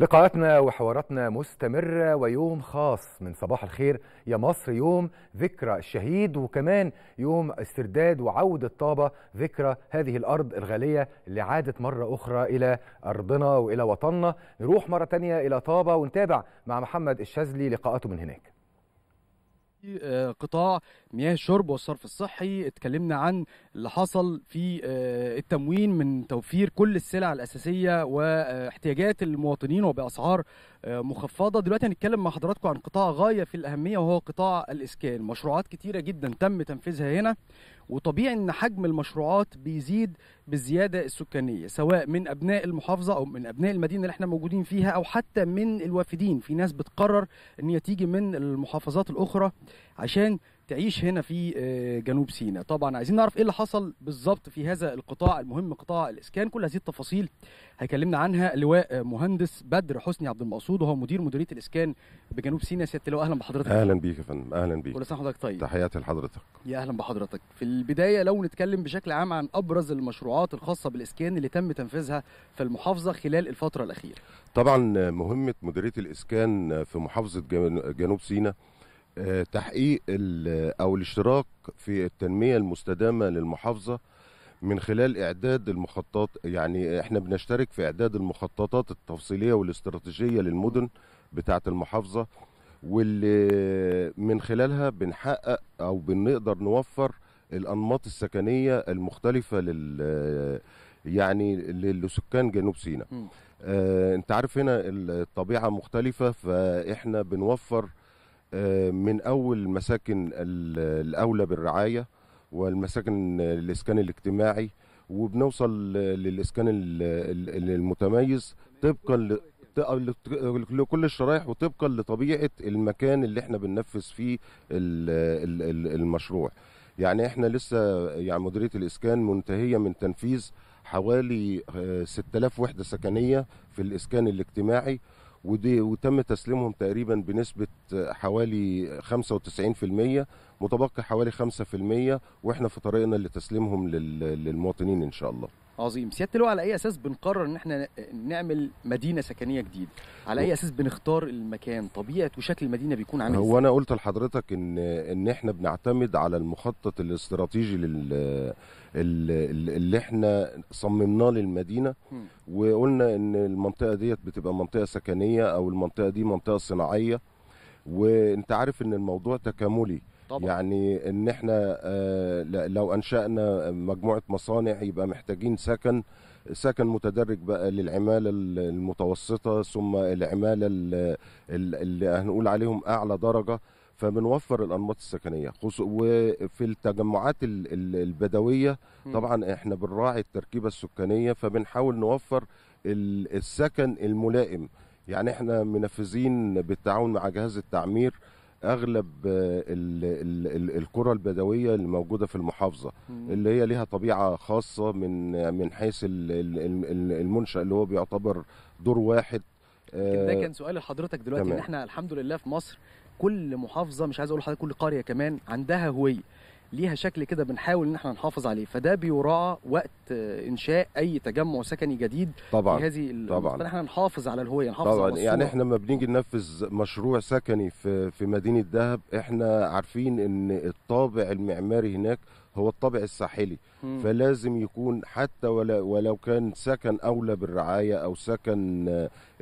لقاءاتنا وحواراتنا مستمرة ويوم خاص من صباح الخير يا مصر يوم ذكرى الشهيد وكمان يوم استرداد وعودة طابة ذكرى هذه الأرض الغالية اللي عادت مرة أخرى إلى أرضنا وإلى وطننا نروح مرة تانية إلى طابة ونتابع مع محمد الشاذلي لقاءاته من هناك قطاع مياه الشرب والصرف الصحي اتكلمنا عن اللي حصل في آه، التموين من توفير كل السلع الأساسية واحتياجات المواطنين وبأسعار آه، مخفضه دلوقتي هنتكلم مع حضراتكم عن قطاع غايه في الاهميه وهو قطاع الاسكان مشروعات كتيره جدا تم تنفيذها هنا وطبيعي ان حجم المشروعات بيزيد بالزياده السكانيه سواء من ابناء المحافظه او من ابناء المدينه اللي احنا موجودين فيها او حتى من الوافدين في ناس بتقرر ان هي تيجي من المحافظات الاخرى عشان تعيش هنا في آه، جنوب سيناء طبعا عايزين نعرف ايه اللي حصل بالظبط في هذا القطاع المهم قطاع الاسكان كل هذه التفاصيل هيكلمنا عنها لواء آه، مهندس بدر حسني عبد المقصود وهو مدير مديريه الاسكان بجنوب سيناء سياده اللواء اهلا بحضرتك اهلا بيك يا فندم اهلا بيك كل سنه وحضرتك طيب تحياتي لحضرتك يا اهلا بحضرتك في البدايه لو نتكلم بشكل عام عن ابرز المشروعات الخاصه بالاسكان اللي تم تنفيذها في المحافظه خلال الفتره الاخيره طبعا آه، مهمه مديريه الاسكان في محافظه جنوب سيناء تحقيق او الاشتراك في التنميه المستدامه للمحافظه من خلال اعداد المخطط يعني احنا بنشترك في اعداد المخططات التفصيليه والاستراتيجيه للمدن بتاعه المحافظه واللي من خلالها بنحقق او بنقدر نوفر الانماط السكنيه المختلفه لل يعني لسكان جنوب سيناء آه انت عارف هنا الطبيعه مختلفه فاحنا بنوفر من اول مساكن الاولى بالرعايه والمساكن الاسكان الاجتماعي وبنوصل للاسكان المتميز طبقا لكل الشرايح وطبقا لطبيعه المكان اللي احنا بننفذ فيه المشروع يعني احنا لسه يعني مديريه الاسكان منتهيه من تنفيذ حوالي 6000 آه، وحده سكنيه في الاسكان الاجتماعي ودي وتم تسليمهم تقريبا بنسبة حوالي 95% متبقي حوالي 5% واحنا في طريقنا لتسليمهم للمواطنين ان شاء الله عظيم سياده اللواء على اي اساس بنقرر ان احنا نعمل مدينه سكنيه جديده على اي اساس بنختار المكان طبيعه وشكل المدينه بيكون عامل هو انا قلت لحضرتك ان ان احنا بنعتمد على المخطط الاستراتيجي لل اللي احنا صممناه للمدينه وقلنا ان المنطقه ديت بتبقى منطقه سكنيه او المنطقه دي منطقه صناعيه وانت عارف ان الموضوع تكاملي طبعا. يعني ان احنا آه، لو انشانا مجموعه مصانع يبقى محتاجين سكن سكن متدرج بقى للعماله المتوسطه ثم العماله اللي هنقول عليهم اعلى درجه فبنوفر الانماط السكنيه وفي التجمعات البدويه طبعا احنا بنراعي التركيبه السكانيه فبنحاول نوفر السكن الملائم يعني احنا منفذين بالتعاون مع جهاز التعمير اغلب آه، القرى البدويه اللي موجوده في المحافظه اللي هي ليها طبيعه خاصه من من حيث المنشا اللي هو بيعتبر دور واحد ده آه، كان سؤال لحضرتك دلوقتي ان احنا الحمد لله في مصر كل محافظه مش عايز اقول لحضرتك كل قريه كمان عندها هويه ليها شكل كده بنحاول ان احنا نحافظ عليه فده بيراعى وقت آه، انشاء اي تجمع سكني جديد طبعا في هذه طبعا احنا نحافظ على الهويه نحافظ طبعا على يعني احنا لما بنيجي ننفذ مشروع سكني في في مدينه دهب احنا عارفين ان الطابع المعماري هناك هو الطابع الساحلي مم. فلازم يكون حتى ولو كان سكن اولى بالرعايه او سكن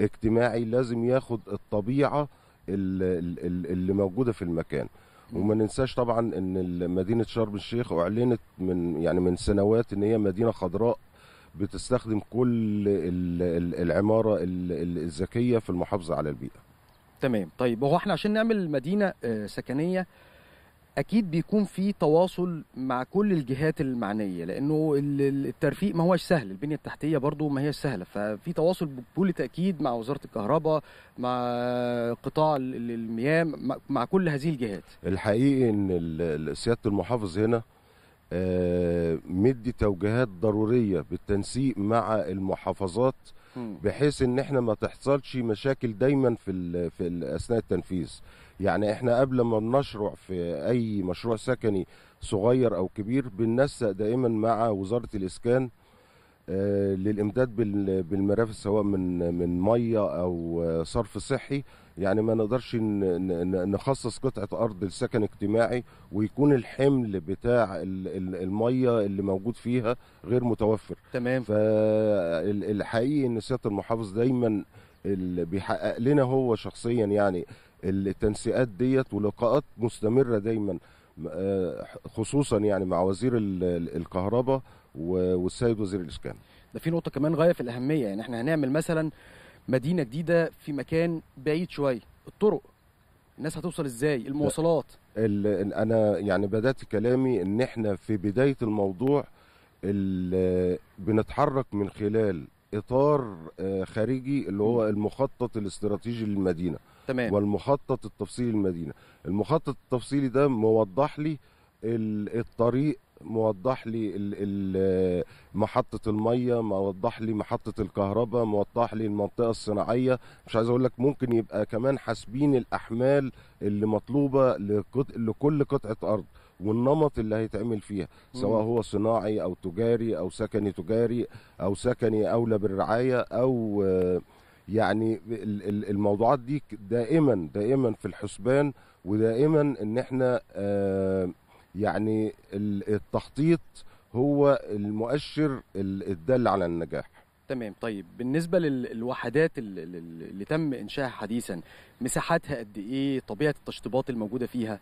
اجتماعي لازم ياخد الطبيعه اللي موجوده في المكان وما ننساش طبعا ان مدينه شرم الشيخ اعلنت من يعني من سنوات ان هي مدينه خضراء بتستخدم كل العماره الذكيه في المحافظه على البيئه تمام طيب هو احنا عشان نعمل مدينه آه، سكنيه اكيد بيكون في تواصل مع كل الجهات المعنيه لانه الترفيق ما هوش سهل البنيه التحتيه برضو ما هيش سهله ففي تواصل بكل تاكيد مع وزاره الكهرباء مع قطاع المياه مع كل هذه الجهات الحقيقي ان سياده المحافظ هنا آه، مدي توجيهات ضروريه بالتنسيق مع المحافظات بحيث ان احنا ما تحصلش مشاكل دايما في في اثناء التنفيذ يعني احنا قبل ما نشرع في اي مشروع سكني صغير او كبير بننسق دائما مع وزاره الاسكان آه، للامداد بالمرافق سواء من من ميه او آه، صرف صحي يعني ما نقدرش نخصص قطعه ارض لسكن اجتماعي ويكون الحمل بتاع الميه اللي موجود فيها غير متوفر تمام فالحقيقي ان سياده المحافظ دايما بيحقق لنا هو شخصيا يعني التنسيقات ديت ولقاءات مستمره دايما آه، خصوصا يعني مع وزير الكهرباء والسيد وزير الاسكان ده في نقطه كمان غايه في الاهميه يعني احنا هنعمل مثلا مدينه جديده في مكان بعيد شويه الطرق الناس هتوصل ازاي المواصلات انا يعني بدات كلامي ان احنا في بدايه الموضوع بنتحرك من خلال اطار آه، خارجي اللي هو المخطط الاستراتيجي للمدينه تمام. والمخطط التفصيلي للمدينه المخطط التفصيلي ده موضح لي الطريق موضح لي محطه الميه موضح لي محطه الكهرباء موضح لي المنطقه الصناعيه مش عايز اقول لك ممكن يبقى كمان حاسبين الاحمال اللي مطلوبه لكل قطعه ارض والنمط اللي هيتعمل فيها سواء هو صناعي او تجاري او سكني تجاري او سكني اولى بالرعايه او يعني الموضوعات دي دائما دائما في الحسبان ودائما ان احنا آه يعني التخطيط هو المؤشر الدال على النجاح تمام طيب بالنسبه للوحدات اللي تم انشائها حديثا مساحاتها قد ايه طبيعه التشطيبات الموجوده فيها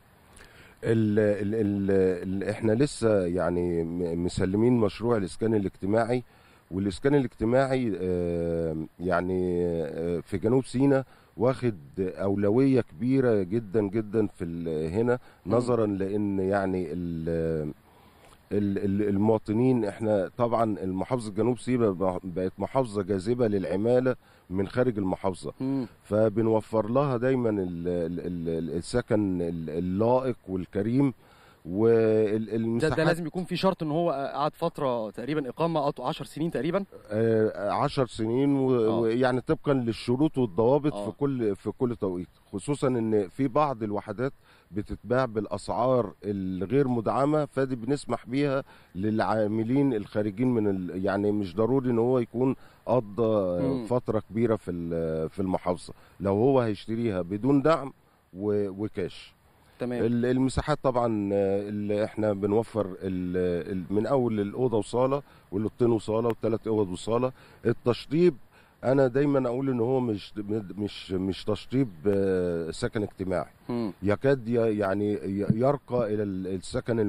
الـ الـ الـ احنا لسه يعني مسلمين مشروع الاسكان الاجتماعي والاسكان الاجتماعي آه، يعني آه، في جنوب سيناء واخد اولويه كبيره جدا جدا في هنا نظرا لان يعني الـ المواطنين احنا طبعا المحافظه جنوب سيبا بقت محافظه جاذبه للعماله من خارج المحافظه م. فبنوفر لها دايما الـ الـ السكن اللائق والكريم والمساحات ده, ده لازم يكون في شرط ان هو قعد فتره تقريبا اقامه 10 سنين تقريبا 10 آه، سنين ويعني آه. طبقا للشروط والضوابط أوه. في كل في كل توقيت خصوصا ان في بعض الوحدات بتتباع بالاسعار الغير مدعمه فدي بنسمح بيها للعاملين الخارجين من ال... يعني مش ضروري ان هو يكون قضى فتره كبيره في في المحافظه لو هو هيشتريها بدون دعم وكاش تمام المساحات طبعا آه، اللي احنا بنوفر من اول الاوضه وصاله والاوضتين وصاله والثلاث اوض وصاله التشطيب انا دايما اقول ان هو مش مش مش تشطيب آه، سكن اجتماعي يكاد يعني يرقى الى السكن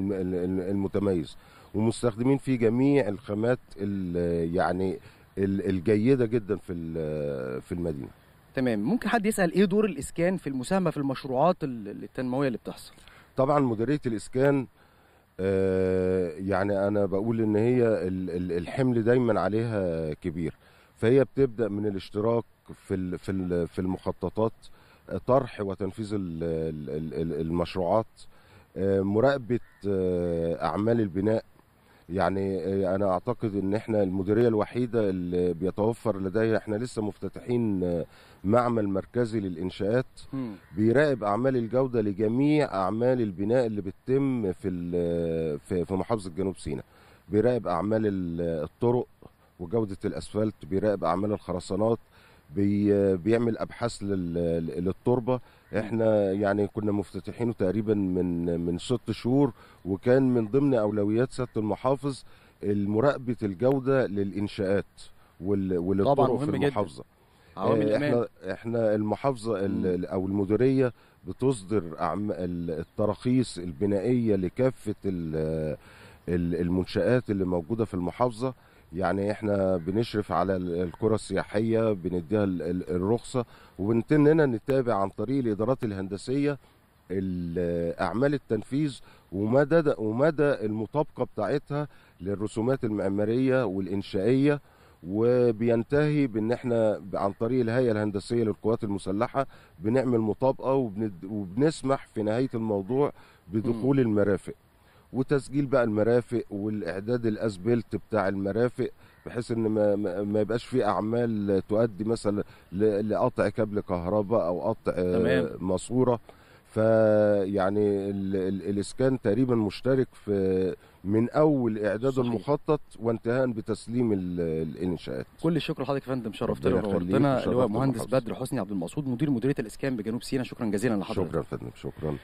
المتميز ومستخدمين فيه جميع الخامات يعني الجيده جدا في في المدينه تمام ممكن حد يسال ايه دور الاسكان في المساهمه في المشروعات التنمويه اللي بتحصل طبعا مديريه الاسكان آه، يعني انا بقول ان هي الحمل دايما عليها كبير فهي بتبدا من الاشتراك في في في المخططات طرح وتنفيذ المشروعات آه، مراقبه آه، اعمال البناء يعني آه، انا اعتقد ان احنا المديريه الوحيده اللي بيتوفر لديها احنا لسه مفتتحين آه، معمل مركزي للانشاءات بيراقب اعمال الجوده لجميع اعمال البناء اللي بتتم في آه، في محافظه جنوب سيناء بيراقب اعمال الطرق وجوده الاسفلت بيراقب اعمال الخرسانات بيعمل ابحاث للتربه احنا يعني كنا مفتتحينه تقريبا من من ست شهور وكان من ضمن اولويات سياده المحافظ مراقبه الجوده للانشاءات وللطرق في المحافظه عوامل آه، إيه، احنا احنا المحافظه او المديريه بتصدر التراخيص البنائيه لكافه المنشآت اللي موجودة في المحافظة يعني احنا بنشرف على الكره السياحيه بنديها الرخصه وبنتننا نتابع عن طريق الادارات الهندسيه اعمال التنفيذ ومدى ومدى المطابقه بتاعتها للرسومات المعماريه والانشائيه وبينتهي بان احنا عن طريق الهيئه الهندسيه للقوات المسلحه بنعمل مطابقه وبنسمح في نهايه الموضوع بدخول المرافق وتسجيل بقى المرافق والاعداد الاسبلت بتاع المرافق بحيث ان ما, ما يبقاش في اعمال تؤدي مثلا لقطع كابل كهرباء او قطع آه، ماسوره فيعني الاسكان تقريبا مشترك في من اول اعداد صحيح. المخطط وانتهاء بتسليم الانشاءات كل الشكر لحضرتك يا فندم شرفتنا ونورتنا اللواء مهندس بدر حسني عبد المقصود مدير مديريه الاسكان بجنوب سيناء شكرا جزيلا لحضرتك شكرا يا فندم شكرا